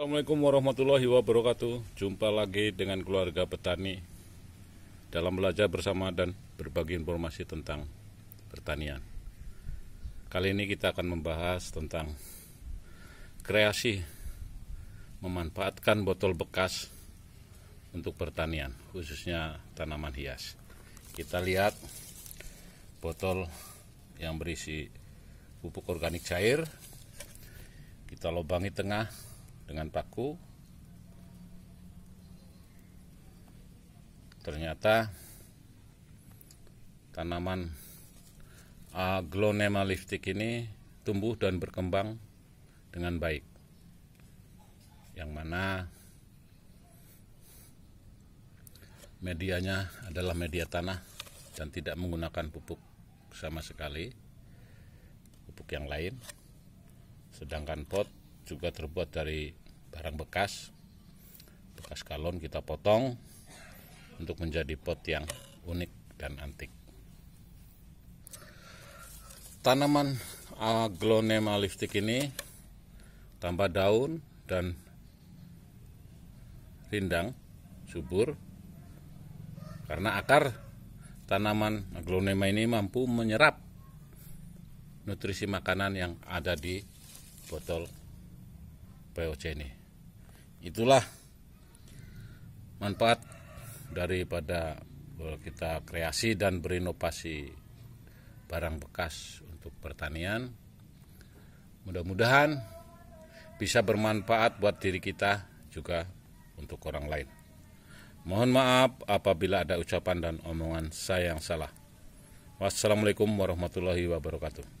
Assalamualaikum warahmatullahi wabarakatuh. Jumpa lagi dengan keluarga petani dalam belajar bersama dan berbagi informasi tentang pertanian. Kali ini kita akan membahas tentang kreasi memanfaatkan botol bekas untuk pertanian, khususnya tanaman hias. Kita lihat botol yang berisi pupuk organik cair. Kita lubangi tengah dengan paku ternyata tanaman aglonema liftik ini tumbuh dan berkembang dengan baik yang mana medianya adalah media tanah dan tidak menggunakan pupuk sama sekali pupuk yang lain sedangkan pot juga terbuat dari barang bekas bekas galon kita potong untuk menjadi pot yang unik dan antik tanaman aglonema liftik ini tambah daun dan rindang subur karena akar tanaman aglonema ini mampu menyerap nutrisi makanan yang ada di botol POC ini itulah manfaat daripada kita kreasi dan berinovasi barang bekas untuk pertanian. Mudah-mudahan bisa bermanfaat buat diri kita juga untuk orang lain. Mohon maaf apabila ada ucapan dan omongan saya yang salah. Wassalamualaikum warahmatullahi wabarakatuh.